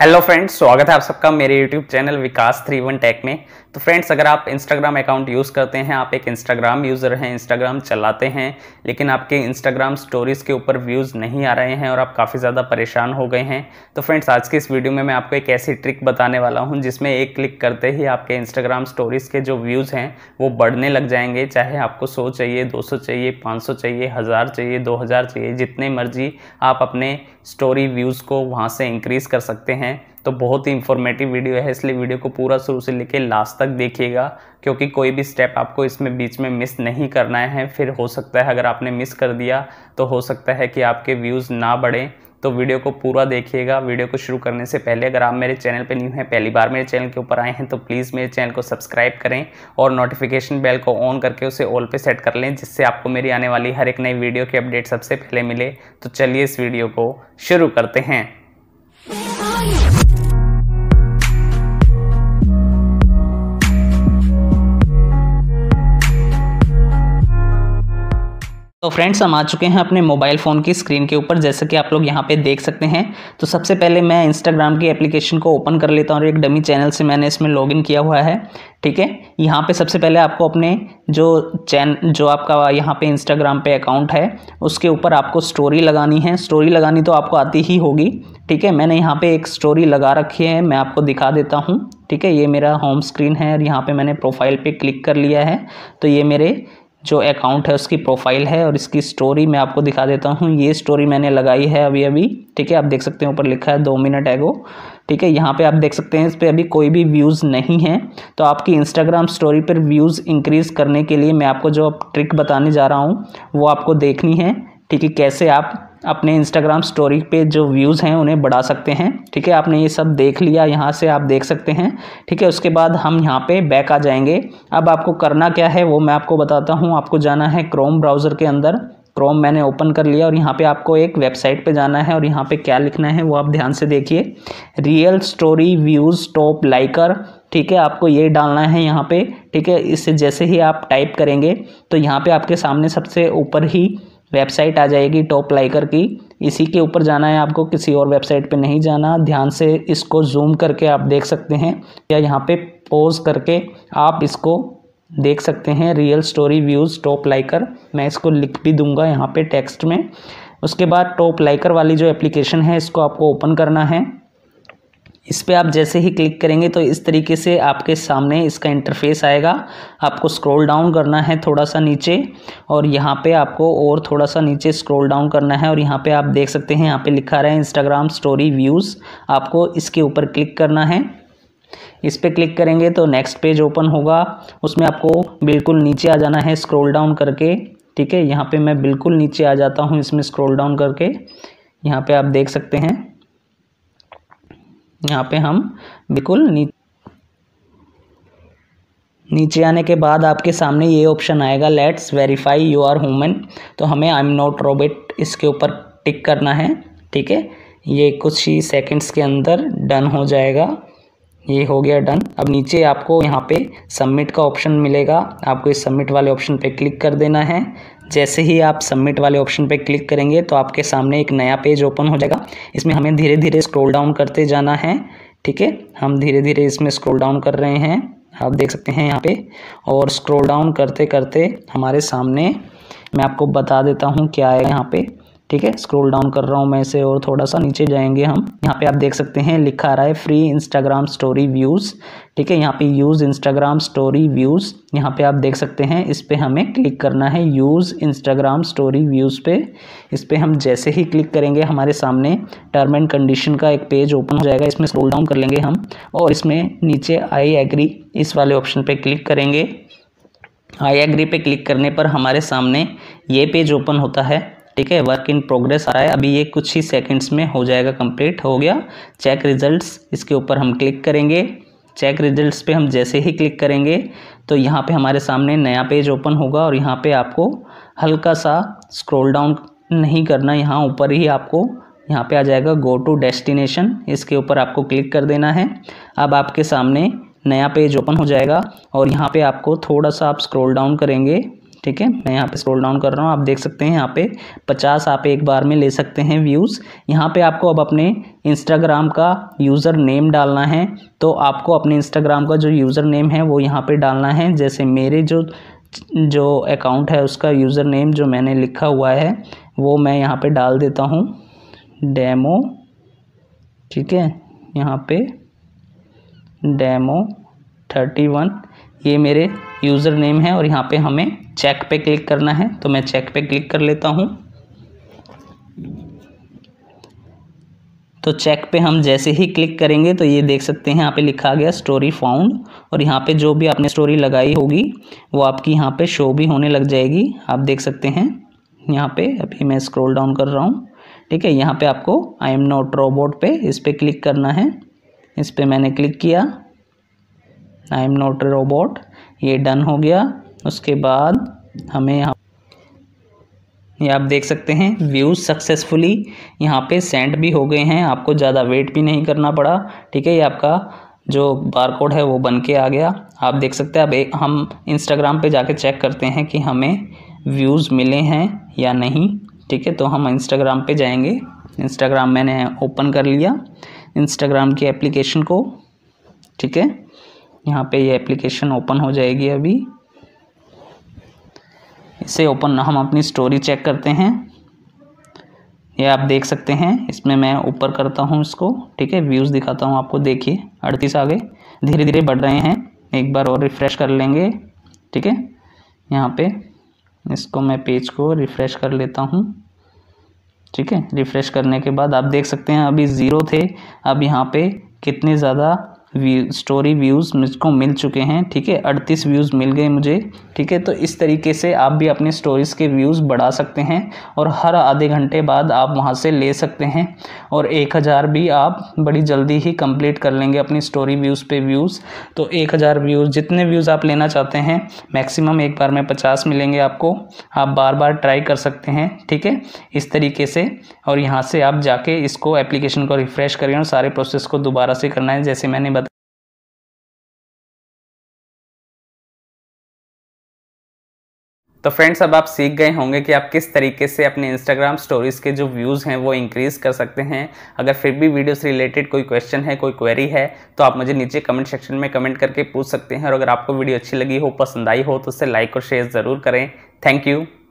hello friends स्वागत है आप सबका मेरे YouTube channel Vikas three one tech में तो फ्रेंड्स अगर आप इंस्टाग्राम अकाउंट यूज़ करते हैं आप एक इंस्टाग्राम यूज़र हैं इंस्टाग्राम चलाते हैं लेकिन आपके इंस्टाग्राम स्टोरीज़ के ऊपर व्यूज़ नहीं आ रहे हैं और आप काफ़ी ज़्यादा परेशान हो गए हैं तो फ्रेंड्स आज की इस वीडियो में मैं आपको एक ऐसी ट्रिक बताने वाला हूँ जिसमें एक क्लिक करते ही आपके इंस्टाग्राम स्टोरीज़ के जो व्यूज़ हैं वो बढ़ने लग जाएंगे चाहे आपको सौ चाहिए दो चाहिए पाँच चाहिए हज़ार चाहिए दो चाहिए जितने मर्जी आप अपने स्टोरी व्यूज़ को वहाँ से इंक्रीज़ कर सकते हैं तो बहुत ही इन्फॉर्मेटिव वीडियो है इसलिए वीडियो को पूरा शुरू से लेके लास्ट तक देखिएगा क्योंकि कोई भी स्टेप आपको इसमें बीच में मिस नहीं करना है फिर हो सकता है अगर आपने मिस कर दिया तो हो सकता है कि आपके व्यूज़ ना बढ़ें तो वीडियो को पूरा देखिएगा वीडियो को शुरू करने से पहले अगर आप मेरे चैनल पर न्यू हैं पहली बार मेरे चैनल के ऊपर आए हैं तो प्लीज़ मेरे चैनल को सब्सक्राइब करें और नोटिफिकेशन बेल को ऑन करके उसे ऑल पे सेट कर लें जिससे आपको मेरी आने वाली हर एक नई वीडियो की अपडेट सबसे पहले मिले तो चलिए इस वीडियो को शुरू करते हैं तो फ्रेंड्स हम आ चुके हैं अपने मोबाइल फ़ोन की स्क्रीन के ऊपर जैसे कि आप लोग यहाँ पे देख सकते हैं तो सबसे पहले मैं इंस्टाग्राम की एप्लीकेशन को ओपन कर लेता हूँ और एक डमी चैनल से मैंने इसमें लॉगिन किया हुआ है ठीक है यहाँ पे सबसे पहले आपको अपने जो चैन जो आपका यहाँ पे इंस्टाग्राम पे अकाउंट है उसके ऊपर आपको स्टोरी लगानी है स्टोरी लगानी तो आपको आती ही होगी ठीक है मैंने यहाँ पर एक स्टोरी लगा रखी है मैं आपको दिखा देता हूँ ठीक है ये मेरा होम स्क्रीन है और यहाँ पर मैंने प्रोफाइल पर क्लिक कर लिया है तो ये मेरे जो अकाउंट है उसकी प्रोफाइल है और इसकी स्टोरी मैं आपको दिखा देता हूँ ये स्टोरी मैंने लगाई है अभी अभी ठीक है आप देख सकते हैं ऊपर लिखा है दो मिनट एगो ठीक है यहाँ पे आप देख सकते हैं इस पर अभी कोई भी व्यूज़ नहीं है तो आपकी इंस्टाग्राम स्टोरी पर व्यूज़ इंक्रीज़ करने के लिए मैं आपको जो ट्रिक बताने जा रहा हूँ वो आपको देखनी है ठीक है कैसे आप अपने इंस्टाग्राम स्टोरी पे जो व्यूज़ हैं उन्हें बढ़ा सकते हैं ठीक है आपने ये सब देख लिया यहाँ से आप देख सकते हैं ठीक है उसके बाद हम यहाँ पे बैक आ जाएंगे अब आपको करना क्या है वो मैं आपको बताता हूँ आपको जाना है क्रोम ब्राउज़र के अंदर क्रोम मैंने ओपन कर लिया और यहाँ पे आपको एक वेबसाइट पे जाना है और यहाँ पे क्या लिखना है वो आप ध्यान से देखिए real story views top liker ठीक है आपको ये डालना है यहाँ पे ठीक है इससे जैसे ही आप टाइप करेंगे तो यहाँ पे आपके सामने सबसे ऊपर ही वेबसाइट आ जाएगी टॉप लाइकर की इसी के ऊपर जाना है आपको किसी और वेबसाइट पे नहीं जाना ध्यान से इसको जूम करके आप देख सकते हैं या यहाँ पे पोज करके आप इसको देख सकते हैं real story views top liker मैं इसको लिख भी दूंगा यहाँ पे टेक्स्ट में उसके बाद टॉप लाइकर वाली जो एप्लीकेशन है इसको आपको ओपन करना है इस पर आप जैसे ही क्लिक करेंगे तो इस तरीके से आपके सामने इसका इंटरफेस आएगा आपको स्क्रॉल डाउन करना है थोड़ा सा नीचे और यहाँ पे आपको और थोड़ा सा नीचे स्क्रॉल डाउन करना है और यहाँ पे आप देख सकते हैं यहाँ पे लिखा रहा है इंस्टाग्राम स्टोरी व्यूज़ आपको इसके ऊपर क्लिक करना है इस पर क्लिक करेंगे तो नेक्स्ट पेज ओपन होगा उसमें आपको बिल्कुल नीचे आ जाना है स्क्रोल डाउन करके ठीक है यहाँ पर मैं बिल्कुल नीचे आ जाता हूँ इसमें स्क्रोल डाउन करके यहाँ पर आप देख सकते हैं यहाँ पे हम बिल्कुल नीचे नीचे आने के बाद आपके सामने ये ऑप्शन आएगा let's verify you are human तो हमें आई एम नॉट रोबेट इसके ऊपर टिक करना है ठीक है ये कुछ ही सेकंड्स के अंदर डन हो जाएगा ये हो गया डन अब नीचे आपको यहाँ पे सबमिट का ऑप्शन मिलेगा आपको इस सबमिट वाले ऑप्शन पे क्लिक कर देना है जैसे ही आप सबमिट वाले ऑप्शन पर क्लिक करेंगे तो आपके सामने एक नया पेज ओपन हो जाएगा इसमें हमें धीरे धीरे स्क्रोल डाउन करते जाना है ठीक है हम धीरे धीरे इसमें स्क्रोल डाउन कर रहे हैं आप देख सकते हैं यहाँ पे और स्क्रोल डाउन करते करते हमारे सामने मैं आपको बता देता हूँ क्या है यहाँ पे ठीक है स्क्रॉल डाउन कर रहा हूँ मैं इसे और थोड़ा सा नीचे जाएंगे हम यहाँ पे आप देख सकते हैं लिखा रहा है फ्री इंस्टाग्राम स्टोरी व्यूज़ ठीक है यहाँ पे यूज़ इंस्टाग्राम स्टोरी व्यूज़ यहाँ पे आप देख सकते हैं इस पर हमें क्लिक करना है यूज़ इंस्टाग्राम स्टोरी व्यूज़ पे इस पर हम जैसे ही क्लिक करेंगे हमारे सामने टर्म एंड कंडीशन का एक पेज ओपन हो जाएगा इसमें स्क्रोल डाउन कर लेंगे हम और इसमें नीचे आई एग्री इस वाले ऑप्शन पर क्लिक करेंगे आई एग्री पे क्लिक करने पर हमारे सामने ये पेज ओपन होता है ठीक है वर्क इन प्रोग्रेस आ रहा है अभी ये कुछ ही सेकंड्स में हो जाएगा कंप्लीट हो गया चेक रिजल्ट्स इसके ऊपर हम क्लिक करेंगे चेक रिजल्ट्स पे हम जैसे ही क्लिक करेंगे तो यहाँ पे हमारे सामने नया पेज ओपन होगा और यहाँ पे आपको हल्का सा स्क्रॉल डाउन नहीं करना यहाँ ऊपर ही आपको यहाँ पे आ जाएगा गो टू डेस्टिनेशन इसके ऊपर आपको क्लिक कर देना है अब आपके सामने नया पेज ओपन हो जाएगा और यहाँ पे आपको थोड़ा सा आप स्क्रॉल डाउन करेंगे ठीक है मैं यहाँ पे स्क्रॉल डाउन कर रहा हूँ आप देख सकते हैं यहाँ पे पचास आप एक बार में ले सकते हैं व्यूज़ यहाँ पे आपको अब अपने इंस्टाग्राम का यूज़र नेम डालना है तो आपको अपने इंस्टाग्राम का जो यूज़र नेम है वो यहाँ पे डालना है जैसे मेरे जो जो अकाउंट है उसका यूज़र नेम जो मैंने लिखा हुआ है वो मैं यहाँ पर डाल देता हूँ डैमो ठीक है यहाँ पे डैमो थर्टी वन ये मेरे यूज़र नेम है और यहाँ पे हमें चेक पे क्लिक करना है तो मैं चेक पे क्लिक कर लेता हूँ तो चेक पे हम जैसे ही क्लिक करेंगे तो ये देख सकते हैं यहाँ पे लिखा गया स्टोरी फाउंड और यहाँ पे जो भी आपने स्टोरी लगाई होगी वो आपकी यहाँ पे शो भी होने लग जाएगी आप देख सकते हैं यहाँ पे अभी मैं स्क्रॉल डाउन कर रहा हूँ ठीक है यहाँ पे आपको आई एम नॉट रोबोट पे इस पर क्लिक करना है इस पर मैंने क्लिक किया आई एम नॉट रोबोट ये डन हो गया उसके बाद हमें यहाँ ये आप देख सकते हैं व्यूज़ सक्सेसफुली यहाँ पे सेंड भी हो गए हैं आपको ज़्यादा वेट भी नहीं करना पड़ा ठीक है ये आपका जो बार कोड है वो बन के आ गया आप देख सकते हैं अब एक हम इंस्टाग्राम पे जाके चेक करते हैं कि हमें व्यूज़ मिले हैं या नहीं ठीक है तो हम इंस्टाग्राम पे जाएंगे इंस्टाग्राम मैंने ओपन कर लिया इंस्टाग्राम की एप्लीकेशन को ठीक है यहाँ पे ये एप्लीकेशन ओपन हो जाएगी अभी इसे ओपन हम अपनी स्टोरी चेक करते हैं ये आप देख सकते हैं इसमें मैं ऊपर करता हूँ इसको ठीक है व्यूज़ दिखाता हूँ आपको देखिए अड़तीस आगे धीरे धीरे बढ़ रहे हैं एक बार और रिफ़्रेश कर लेंगे ठीक है यहाँ पे इसको मैं पेज को रिफ़्रेश कर लेता हूँ ठीक है रिफ़्रेश करने के बाद आप देख सकते हैं अभी ज़ीरो थे अब यहाँ पे कितने ज़्यादा व्यू स्टोरी व्यूज़ मुझको मिल चुके हैं ठीक है अड़तीस व्यूज़ मिल गए मुझे ठीक है तो इस तरीके से आप भी अपने स्टोरीज़ के व्यूज़ बढ़ा सकते हैं और हर आधे घंटे बाद आप वहाँ से ले सकते हैं और एक हज़ार भी आप बड़ी जल्दी ही कंप्लीट कर लेंगे अपनी स्टोरी व्यूज़ पे व्यूज़ तो एक हज़ार व्यूज़ जितने व्यूज़ आप लेना चाहते हैं मैक्सिमम एक बार में पचास मिलेंगे आपको आप बार बार ट्राई कर सकते हैं ठीक है इस तरीके से और यहाँ से आप जाके इसको एप्लीकेशन को रिफ़्रेश करें और सारे प्रोसेस को दोबारा से करना है जैसे मैंने तो फ्रेंड्स अब आप सीख गए होंगे कि आप किस तरीके से अपने इंस्टाग्राम स्टोरीज़ के जो व्यूज़ हैं वो इंक्रीज़ कर सकते हैं अगर फिर भी वीडियो से रिलेटेड कोई क्वेश्चन है कोई क्वेरी है तो आप मुझे नीचे कमेंट सेक्शन में कमेंट करके पूछ सकते हैं और अगर आपको वीडियो अच्छी लगी हो पसंद आई हो तो उससे लाइक और शेयर ज़रूर करें थैंक यू